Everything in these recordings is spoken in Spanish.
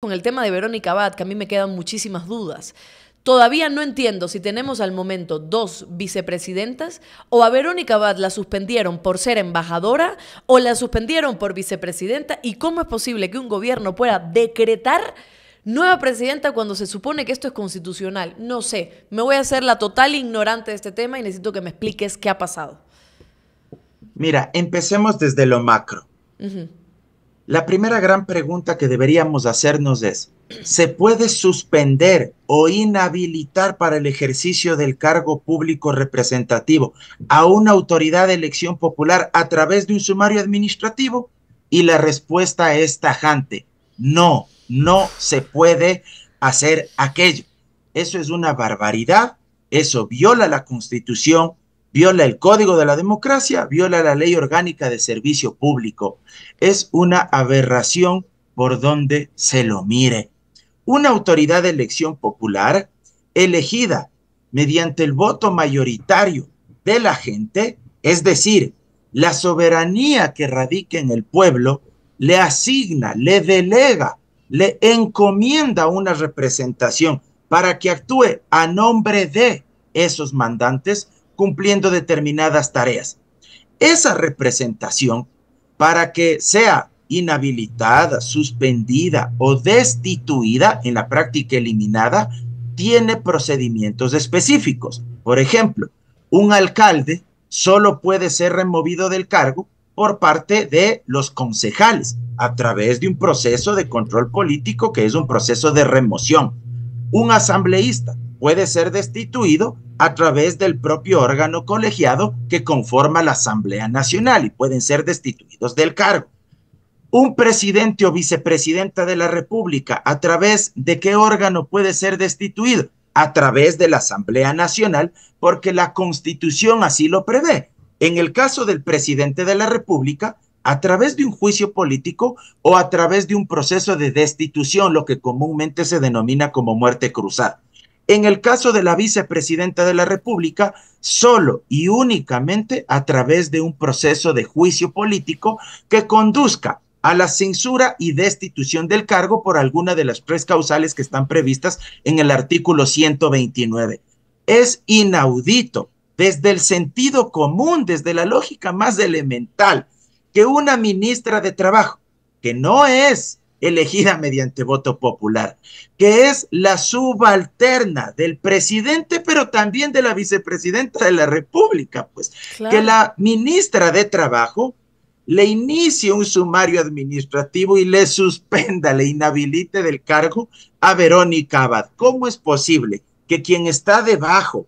con el tema de Verónica Abad, que a mí me quedan muchísimas dudas. Todavía no entiendo si tenemos al momento dos vicepresidentas o a Verónica Abad la suspendieron por ser embajadora o la suspendieron por vicepresidenta y cómo es posible que un gobierno pueda decretar nueva presidenta cuando se supone que esto es constitucional. No sé, me voy a hacer la total ignorante de este tema y necesito que me expliques qué ha pasado. Mira, empecemos desde lo macro. La primera gran pregunta que deberíamos hacernos es, ¿se puede suspender o inhabilitar para el ejercicio del cargo público representativo a una autoridad de elección popular a través de un sumario administrativo? Y la respuesta es tajante, no, no se puede hacer aquello. Eso es una barbaridad, eso viola la constitución viola el código de la democracia, viola la ley orgánica de servicio público. Es una aberración por donde se lo mire. Una autoridad de elección popular elegida mediante el voto mayoritario de la gente, es decir, la soberanía que radica en el pueblo, le asigna, le delega, le encomienda una representación para que actúe a nombre de esos mandantes cumpliendo determinadas tareas. Esa representación, para que sea inhabilitada, suspendida o destituida, en la práctica eliminada, tiene procedimientos específicos. Por ejemplo, un alcalde solo puede ser removido del cargo por parte de los concejales a través de un proceso de control político que es un proceso de remoción. Un asambleísta puede ser destituido a través del propio órgano colegiado que conforma la Asamblea Nacional y pueden ser destituidos del cargo. Un presidente o vicepresidenta de la República, ¿a través de qué órgano puede ser destituido? A través de la Asamblea Nacional, porque la Constitución así lo prevé. En el caso del presidente de la República, a través de un juicio político o a través de un proceso de destitución, lo que comúnmente se denomina como muerte cruzada. En el caso de la vicepresidenta de la República, solo y únicamente a través de un proceso de juicio político que conduzca a la censura y destitución del cargo por alguna de las tres causales que están previstas en el artículo 129. Es inaudito, desde el sentido común, desde la lógica más elemental, que una ministra de Trabajo, que no es elegida mediante voto popular, que es la subalterna del presidente, pero también de la vicepresidenta de la República, pues, que la ministra de Trabajo le inicie un sumario administrativo y le suspenda, le inhabilite del cargo a Verónica Abad. ¿Cómo es posible que quien está debajo,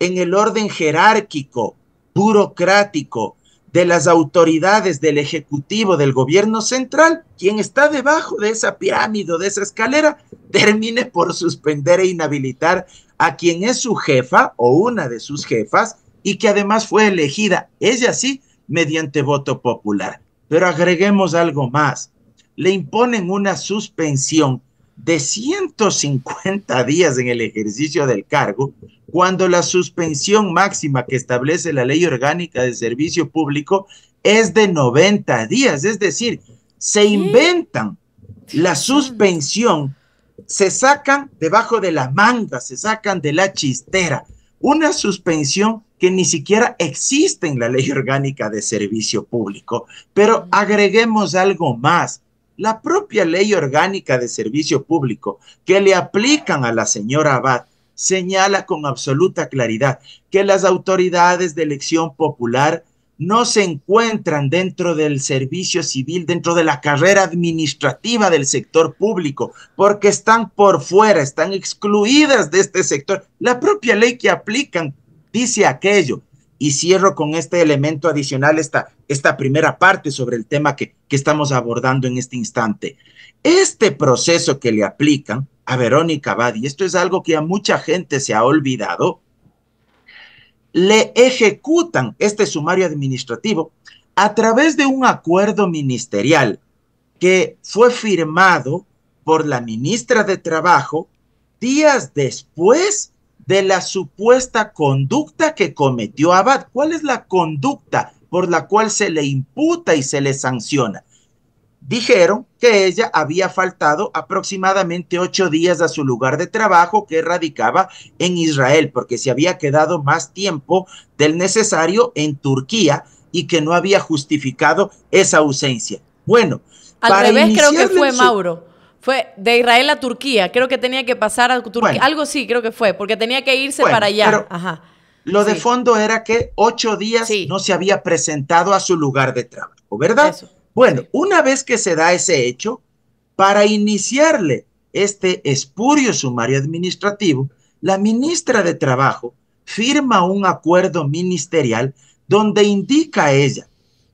en el orden jerárquico, burocrático, de las autoridades del Ejecutivo, del Gobierno Central, quien está debajo de esa pirámide, de esa escalera, termine por suspender e inhabilitar a quien es su jefa o una de sus jefas y que además fue elegida, ella sí, mediante voto popular. Pero agreguemos algo más, le imponen una suspensión de 150 días en el ejercicio del cargo, cuando la suspensión máxima que establece la ley orgánica de servicio público es de 90 días. Es decir, se inventan la suspensión, se sacan debajo de la manga, se sacan de la chistera, una suspensión que ni siquiera existe en la ley orgánica de servicio público. Pero agreguemos algo más la propia ley orgánica de servicio público que le aplican a la señora Abad señala con absoluta claridad que las autoridades de elección popular no se encuentran dentro del servicio civil, dentro de la carrera administrativa del sector público, porque están por fuera, están excluidas de este sector. La propia ley que aplican dice aquello y cierro con este elemento adicional, esta, esta primera parte sobre el tema que, que estamos abordando en este instante. Este proceso que le aplican a Verónica Badi, esto es algo que a mucha gente se ha olvidado, le ejecutan este sumario administrativo a través de un acuerdo ministerial que fue firmado por la ministra de Trabajo días después de la supuesta conducta que cometió Abad. ¿Cuál es la conducta por la cual se le imputa y se le sanciona? Dijeron que ella había faltado aproximadamente ocho días a su lugar de trabajo que radicaba en Israel, porque se había quedado más tiempo del necesario en Turquía y que no había justificado esa ausencia. Bueno, al revés creo que fue Mauro fue de Israel a Turquía. Creo que tenía que pasar a Turquía. Algo sí, creo que fue, porque tenía que irse para allá. Lo de fondo era que ocho días no se había presentado a su lugar de trabajo, ¿verdad? Bueno, una vez que se da ese hecho, para iniciarle este espurio sumario administrativo, la ministra de Trabajo firma un acuerdo ministerial donde indica a ella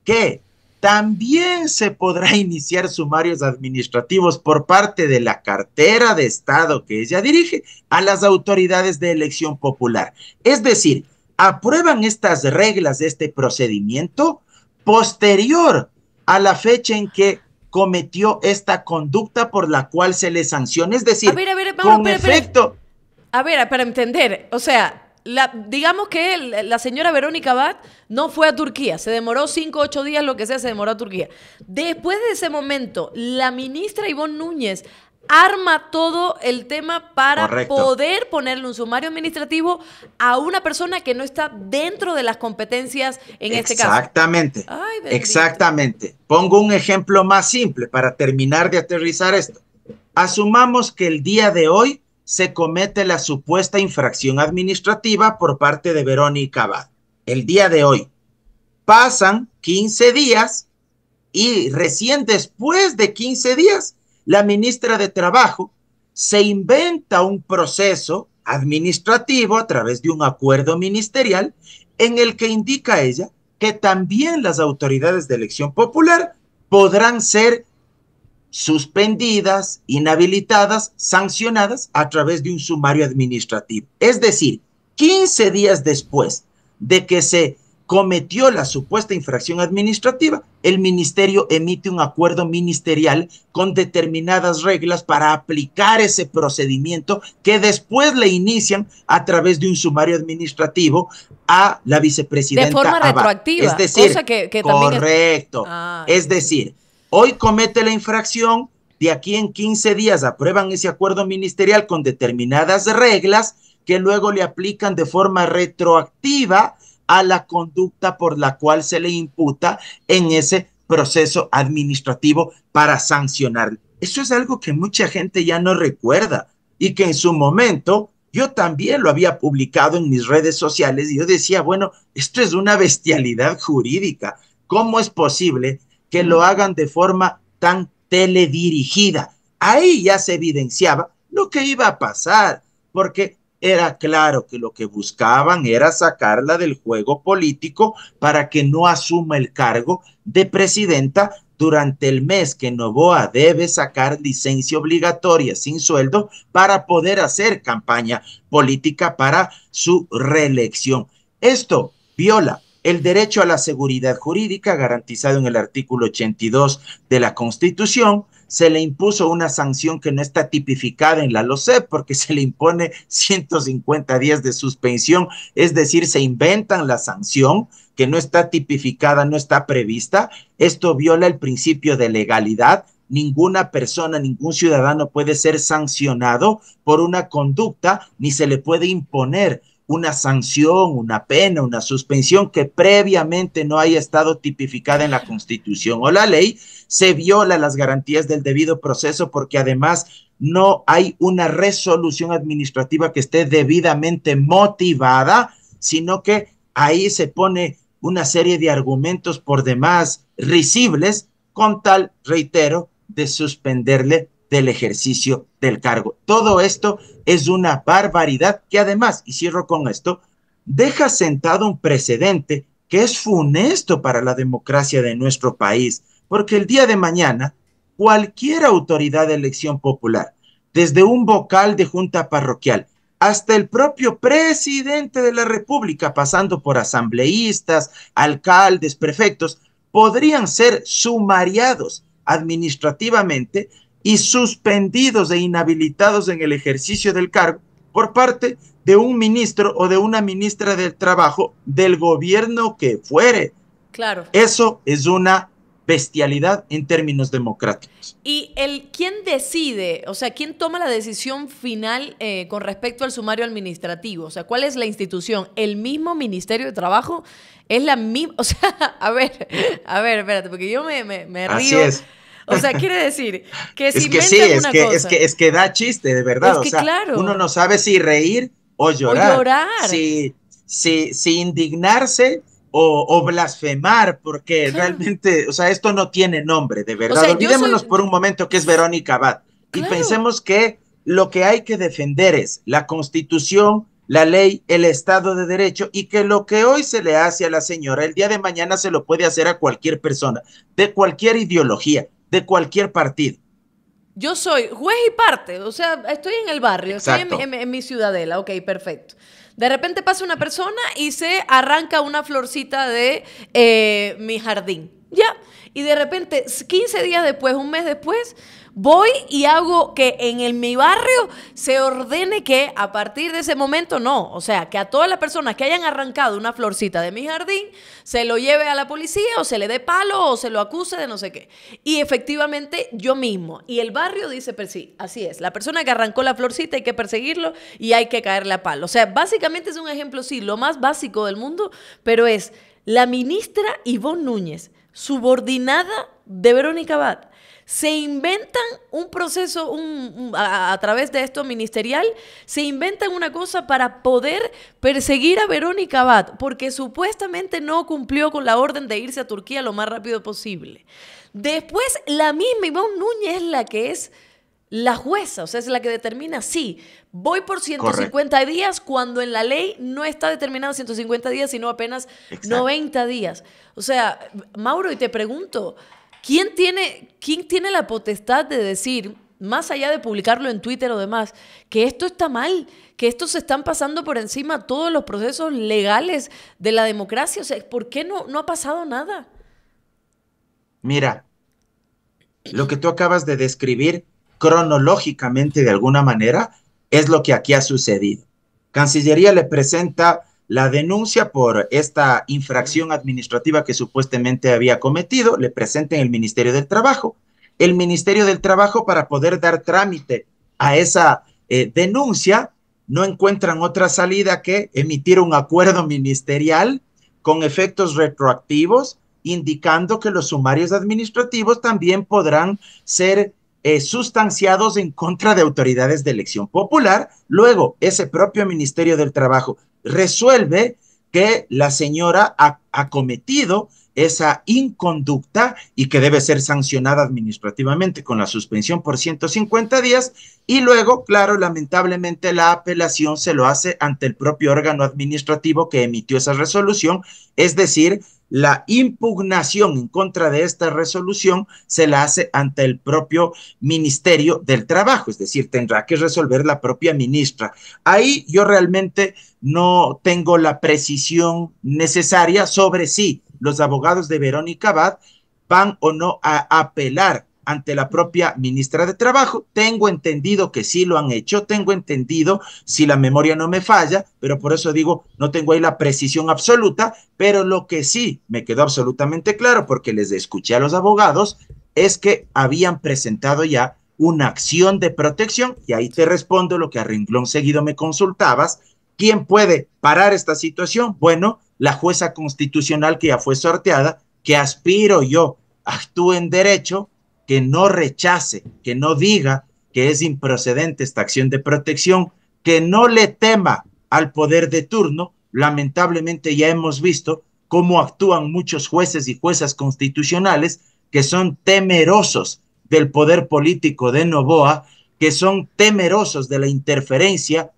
que también se podrá iniciar sumarios administrativos por parte de la cartera de Estado que ella dirige a las autoridades de elección popular. Es decir, aprueban estas reglas de este procedimiento posterior a la fecha en que cometió esta conducta por la cual se le sanciona. Es decir, a ver, a ver, A ver, para entender, o sea, digamos que la señora Verónica Bat no fue a Turquía, se demoró 5, ocho días, lo que sea, se demoró a Turquía. Después de ese momento, la ministra Ivonne Núñez arma todo el tema para poder ponerle un sumario administrativo a una persona que no está dentro de las competencias en este caso. Exactamente. Exactamente. Pongo un ejemplo más simple para terminar de aterrizar esto. Asumamos que el día de hoy se comete la supuesta infracción administrativa por parte de Verónica Abad. El día de hoy. Pasan 15 días y recién después de 15 días, la ministra de Trabajo se inventa un proceso administrativo a través de un acuerdo ministerial en el que indica ella que también las autoridades de elección popular podrán ser suspendidas, inhabilitadas, sancionadas a través de un sumario administrativo. Es decir, 15 días después de que se cometió la supuesta infracción administrativa, el ministerio emite un acuerdo ministerial con determinadas reglas para aplicar ese procedimiento que después le inician a través de un sumario administrativo a la vicepresidenta. De forma retroactiva. Es ah, decir, que, correcto. es decir, Hoy comete la infracción, de aquí en 15 días aprueban ese acuerdo ministerial con determinadas reglas que luego le aplican de forma retroactiva a la conducta por la cual se le imputa en ese proceso administrativo para sancionar. Eso es algo que mucha gente ya no recuerda y que en su momento yo también lo había publicado en mis redes sociales y yo decía, bueno, esto es una bestialidad jurídica. ¿Cómo es posible lo hagan de forma tan teledirigida. Ahí ya se evidenciaba lo que iba a pasar, porque era claro que lo que buscaban era sacarla del juego político para que no asuma el cargo de presidenta durante el mes que Novoa debe sacar licencia obligatoria sin sueldo para poder hacer campaña política para su reelección. Esto viola el derecho a la seguridad jurídica garantizado en el artículo 82 de la Constitución, se le impuso una sanción que no está tipificada en la LOCEP porque se le impone 150 días de suspensión, es decir, se inventan la sanción que no está tipificada, no está prevista. Esto viola el principio de legalidad. Ninguna persona, ningún ciudadano puede ser sancionado por una conducta ni se le puede imponer una sanción, una pena, una suspensión que previamente no haya estado tipificada en la Constitución o la ley, se viola las garantías del debido proceso porque además no hay una resolución administrativa que esté debidamente motivada, sino que ahí se pone una serie de argumentos por demás risibles con tal, reitero, de suspenderle del ejercicio del cargo. Todo esto es una barbaridad que además, y cierro con esto, deja sentado un precedente que es funesto para la democracia de nuestro país, porque el día de mañana cualquier autoridad de elección popular, desde un vocal de junta parroquial hasta el propio presidente de la República, pasando por asambleístas, alcaldes, prefectos, podrían ser sumariados administrativamente y suspendidos e inhabilitados en el ejercicio del cargo por parte de un ministro o de una ministra del trabajo del gobierno que fuere. Claro. Eso es una bestialidad en términos democráticos. ¿Y el quién decide, o sea, quién toma la decisión final eh, con respecto al sumario administrativo? O sea, ¿cuál es la institución? ¿El mismo Ministerio de Trabajo? ¿Es la misma? O sea, a ver, a ver, espérate, porque yo me, me, me río. Así es. O sea, quiere decir que si es que sí, es que, es que, es que da chiste, de verdad. o sea, uno no sabe si reír o llorar. llorar. Si, indignarse o, blasfemar, porque realmente, o sea, esto no tiene nombre, de verdad. Olvidémonos por un momento que es Verónica Abad y pensemos que lo que hay que defender es la constitución, la ley, el Estado de Derecho y que lo que hoy se le hace a la señora, el día de mañana se lo puede hacer a cualquier persona, de cualquier ideología de cualquier partido. Yo soy juez y parte, o sea, estoy en el barrio, estoy en, mi ciudadela, ok, perfecto. De repente pasa una persona y se arranca una florcita de eh, mi jardín. Ya. Y de repente, 15 días después, un mes después, voy y hago que en el, mi barrio se ordene que a partir de ese momento no. O sea, que a todas las personas que hayan arrancado una florcita de mi jardín, se lo lleve a la policía o se le dé palo o se lo acuse de no sé qué. Y efectivamente yo mismo. Y el barrio dice, pero pues sí, así es. La persona que arrancó la florcita hay que perseguirlo y hay que caerle a palo. O sea, básicamente es un ejemplo, sí, lo más básico del mundo, pero es la ministra Ivonne Núñez subordinada de Verónica Abad Se inventan un proceso a, través de esto ministerial, se inventan una cosa para poder perseguir a Verónica Abad porque supuestamente no cumplió con la orden de irse a Turquía lo más rápido posible. Después, la misma Iván Núñez, la que es la jueza, o sea, es la que determina, sí, voy por 150 días cuando en la ley no está determinado 150 días, sino apenas 90 días. O sea, Mauro, y te pregunto, ¿quién tiene, ¿quién tiene la potestad de decir, más allá de publicarlo en Twitter o demás, que esto está mal, que esto se están pasando por encima todos los procesos legales de la democracia? O sea, ¿por qué no, no ha pasado nada? Mira, lo que tú acabas de describir cronológicamente de alguna manera, es lo que aquí ha sucedido. Cancillería le presenta la denuncia por esta infracción administrativa que supuestamente había cometido, le presenta en el Ministerio del Trabajo. El Ministerio del Trabajo, para poder dar trámite a esa eh, denuncia, no encuentran otra salida que emitir un acuerdo ministerial con efectos retroactivos, indicando que los sumarios administrativos también podrán ser eh, sustanciados en contra de autoridades de elección popular. Luego, ese propio Ministerio del Trabajo resuelve que la señora ha, ha cometido esa inconducta y que debe ser sancionada administrativamente con la suspensión por 150 días. Y luego, claro, lamentablemente la apelación se lo hace ante el propio órgano administrativo que emitió esa resolución, es decir, la impugnación en contra de esta resolución se la hace ante el propio Ministerio del Trabajo, es decir, tendrá que resolver la propia ministra. Ahí yo realmente no tengo la precisión necesaria sobre si los abogados de Verónica Abad van o no a apelar ante la propia ministra de Trabajo. Tengo entendido que sí lo han hecho, tengo entendido si la memoria no me falla, pero por eso digo, no tengo ahí la precisión absoluta, pero lo que sí me quedó absolutamente claro, porque les escuché a los abogados, es que habían presentado ya una acción de protección y ahí te respondo lo que a renglón seguido me consultabas. ¿Quién puede parar esta situación? Bueno, la jueza constitucional que ya fue sorteada, que aspiro yo actúe en derecho que no rechace, que no diga que es improcedente esta acción de protección, que no le tema al poder de turno. Lamentablemente ya hemos visto cómo actúan muchos jueces y juezas constitucionales que son temerosos del poder político de Novoa, que son temerosos de la interferencia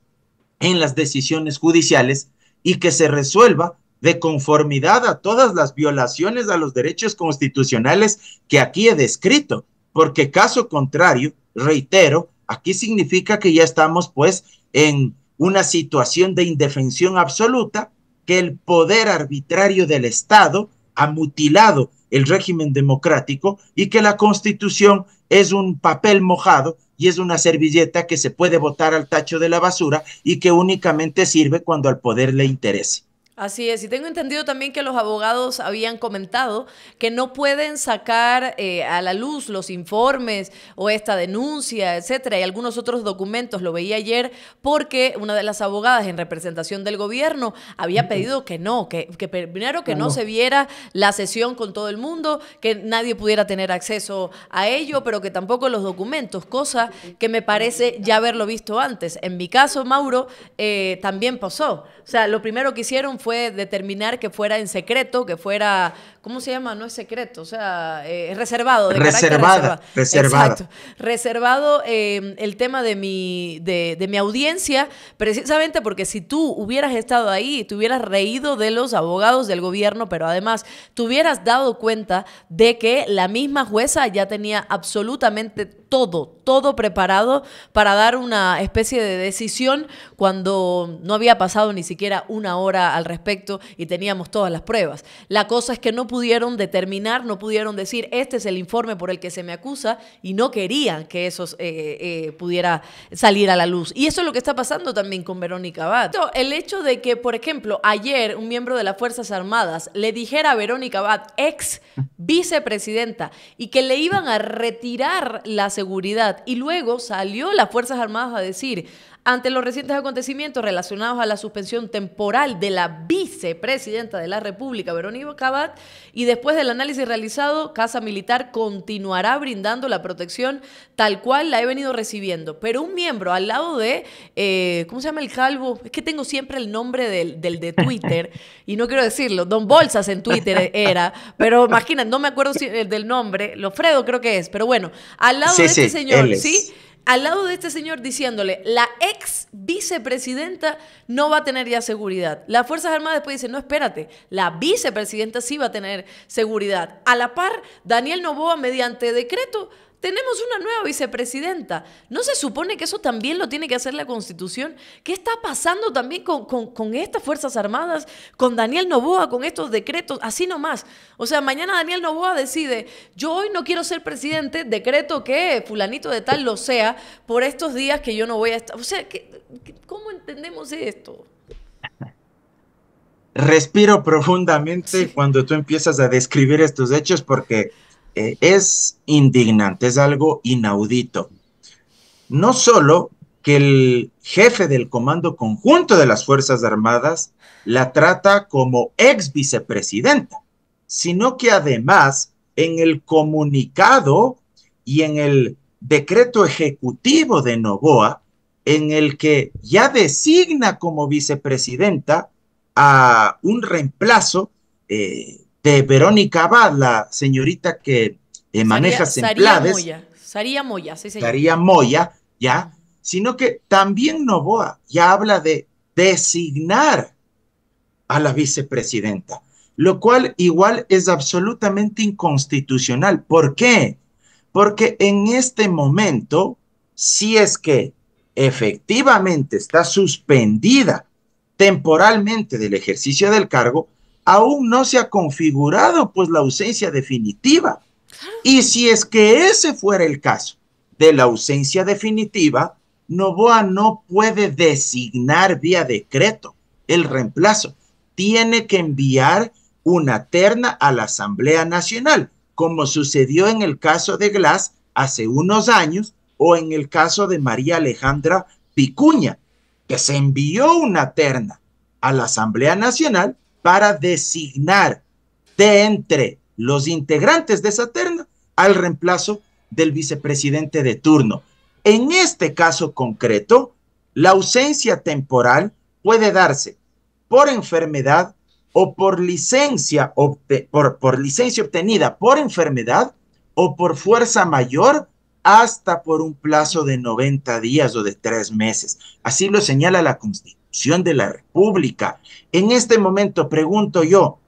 en las decisiones judiciales y que se resuelva de conformidad a todas las violaciones a los derechos constitucionales que aquí he descrito, porque caso contrario, reitero, aquí significa que ya estamos pues en una situación de indefensión absoluta, que el poder arbitrario del Estado ha mutilado el régimen democrático y que la constitución es un papel mojado y es una servilleta que se puede botar al tacho de la basura y que únicamente sirve cuando al poder le interese. Así es, y tengo entendido también que los abogados habían comentado que no pueden sacar eh, a la luz los informes o esta denuncia, etcétera, y algunos otros documentos. Lo veía ayer porque una de las abogadas en representación del gobierno había pedido que no, que, primero que no. se viera la sesión con todo el mundo, que nadie pudiera tener acceso a ello, pero que tampoco los documentos, cosa que me parece ya haberlo visto antes. En mi caso, Mauro, eh, también pasó. O sea, lo primero que hicieron fue determinar que fuera en secreto, que fuera, ¿cómo se llama? No es secreto, o sea, es eh, reservado. reservada, reservado. Reservado em, el tema de mi, de, de, mi audiencia, precisamente porque si tú hubieras estado ahí, te hubieras reído de los abogados del gobierno, pero además te hubieras dado cuenta de que la misma jueza ya tenía absolutamente todo, todo preparado para dar una especie de decisión cuando no había pasado ni siquiera una hora al respecto y teníamos todas las pruebas. La cosa es que no pudieron determinar, no pudieron decir, este es el informe por el que se me acusa y no querían que eso eh, eh, pudiera salir a la luz. Y eso es lo que está pasando también con Verónica Abad. El hecho de que, por ejemplo, ayer un miembro de las Fuerzas Armadas le dijera a Verónica Abad, ex vicepresidenta, y que le iban a retirar las seguridad. Y luego salió las Fuerzas Armadas a decir, ante los recientes acontecimientos relacionados a la suspensión temporal de la vicepresidenta de la República, Verónica Cabat, y después del análisis realizado, Casa Militar continuará brindando la protección tal cual la he venido recibiendo. Pero un miembro al lado de, eh, ¿cómo se llama el calvo? Es que tengo siempre el nombre del, del de Twitter, y no quiero decirlo, Don Bolsas en Twitter era, pero imagínate, no me acuerdo si, eh, del nombre, Lofredo creo que es, pero bueno, al lado de este señor, ¿sí? al lado de este señor diciéndole, la ex vicepresidenta no va a tener ya seguridad. Las Fuerzas Armadas después dicen, no, espérate, la vicepresidenta sí va a tener seguridad. A la par, Daniel Novoa, mediante decreto, tenemos una nueva vicepresidenta. ¿No se supone que eso también lo tiene que hacer la Constitución? ¿Qué está pasando también con, estas Fuerzas Armadas, con Daniel Novoa, con estos decretos? Así nomás. O sea, mañana Daniel Novoa decide, yo hoy no quiero ser presidente, decreto que fulanito de tal lo sea por estos días que yo no voy a estar. O sea, cómo entendemos esto? Respiro profundamente cuando tú empiezas a describir estos hechos porque es indignante, es algo inaudito. No solo que el jefe del Comando Conjunto de las Fuerzas Armadas la trata como ex vicepresidenta, sino que además en el comunicado y en el decreto ejecutivo de Novoa, en el que ya designa como vicepresidenta a un reemplazo eh, de Verónica Abad, la señorita que eh, maneja Semplades. Saría Moya, Saría Moya, sí, señor. Saría Moya, ¿ya? Sino que también Novoa ya habla de designar a la vicepresidenta, lo cual igual es absolutamente inconstitucional. ¿Por qué? Porque en este momento, si es que efectivamente está suspendida temporalmente del ejercicio del cargo, aún no se ha configurado pues la ausencia definitiva. Y si es que ese fuera el caso de la ausencia definitiva, Novoa no puede designar vía decreto el reemplazo. Tiene que enviar una terna a la Asamblea Nacional, como sucedió en el caso de Glass hace unos años o en el caso de María Alejandra Picuña, que se envió una terna a la Asamblea Nacional para designar de entre los integrantes de esa al reemplazo del vicepresidente de turno. En este caso concreto, la ausencia temporal puede darse por enfermedad o por licencia, por, por licencia obtenida por enfermedad o por fuerza mayor hasta por un plazo de 90 días o de tres meses. Así lo señala la Constitución de la República. En este momento pregunto yo,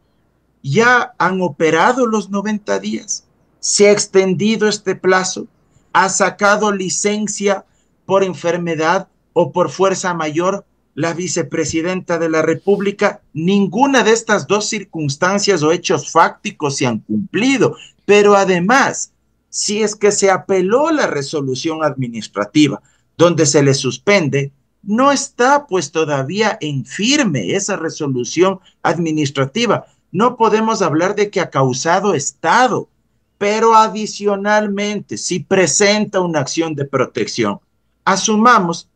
¿ya han operado los 90 días? ¿Se ha extendido este plazo? ¿Ha sacado licencia por enfermedad o por fuerza mayor la vicepresidenta de la República? Ninguna de estas dos circunstancias o hechos fácticos se han cumplido, pero además, si es que se apeló la resolución administrativa donde se le suspende no está pues todavía en firme esa resolución administrativa. No podemos hablar de que ha causado Estado, pero adicionalmente, si presenta una acción de protección, asumamos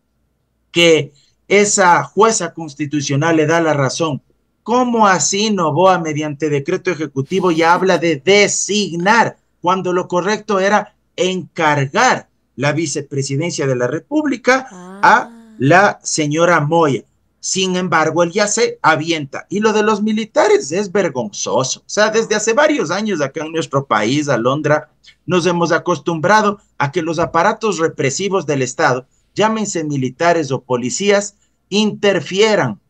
que esa jueza constitucional le da la razón. ¿Cómo así Novoa mediante decreto ejecutivo ya habla de designar cuando lo correcto era encargar la vicepresidencia de la República a ah la señora Moya. Sin embargo, él ya se avienta. Y lo de los militares es vergonzoso. O sea, desde hace varios años acá en nuestro país, Alondra, nos hemos acostumbrado a que los aparatos represivos del Estado, llámense militares o policías, interfieran,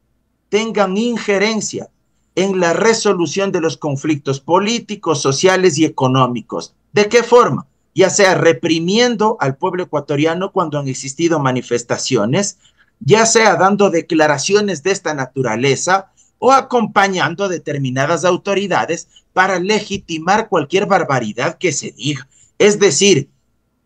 tengan injerencia en la resolución de los conflictos políticos, sociales y económicos. ¿De qué forma? ya sea reprimiendo al pueblo ecuatoriano cuando han existido manifestaciones, ya sea dando declaraciones de esta naturaleza o acompañando a determinadas autoridades para legitimar cualquier barbaridad que se diga. Es decir,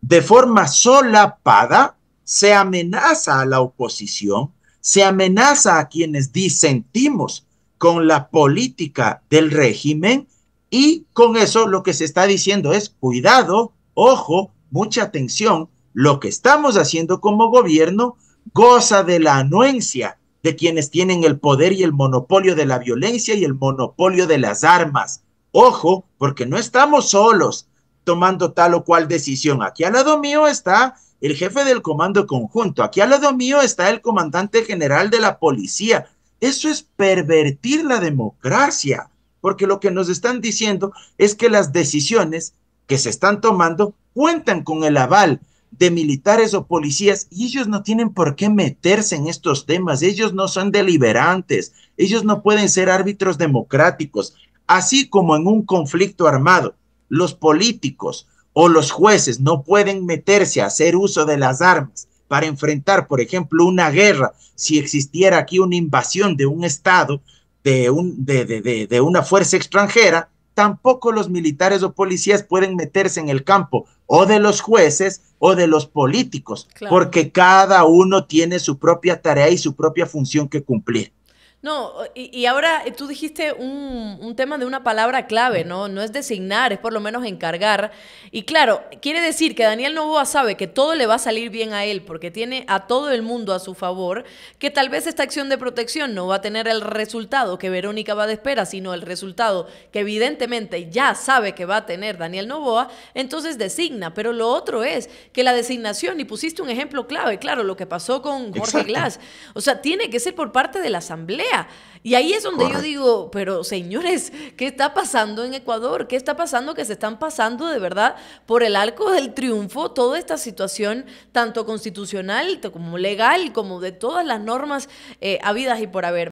de forma solapada se amenaza a la oposición, se amenaza a quienes disentimos con la política del régimen y con eso lo que se está diciendo es cuidado Ojo, mucha atención, lo que estamos haciendo como gobierno goza de la anuencia de quienes tienen el poder y el monopolio de la violencia y el monopolio de las armas. Ojo, porque no estamos solos tomando tal o cual decisión. Aquí al lado mío está el jefe del comando conjunto, aquí al lado mío está el comandante general de la policía. Eso es pervertir la democracia, porque lo que nos están diciendo es que las decisiones que se están tomando cuentan con el aval de militares o policías y ellos no tienen por qué meterse en estos temas, ellos no son deliberantes, ellos no pueden ser árbitros democráticos, así como en un conflicto armado, los políticos o los jueces no pueden meterse a hacer uso de las armas para enfrentar, por ejemplo, una guerra, si existiera aquí una invasión de un Estado, de, un, de, de, de, de una fuerza extranjera, tampoco los militares o policías pueden meterse en el campo o de los jueces o de los políticos, porque cada uno tiene su propia tarea y su propia función que cumplir. No, y, ahora eh, tú dijiste un, tema de una palabra clave, ¿no? No es designar, es por lo menos encargar. Y claro, quiere decir que Daniel Novoa sabe que todo le va a salir bien a él, porque tiene a todo el mundo a su favor, que tal vez esta acción de protección no va a tener el resultado que Verónica va de espera, sino el resultado que evidentemente ya sabe que va a tener Daniel Novoa, entonces designa. Pero lo otro es que la designación, y pusiste un ejemplo clave, claro, lo que pasó con Jorge Glass, o sea, tiene que ser por parte de la Asamblea y ahí es donde yo digo, pero señores, ¿qué está pasando en Ecuador? ¿Qué está pasando? Que se están pasando de verdad por el arco del triunfo toda esta situación, tanto constitucional como legal, como de todas las normas eh, habidas y por haber.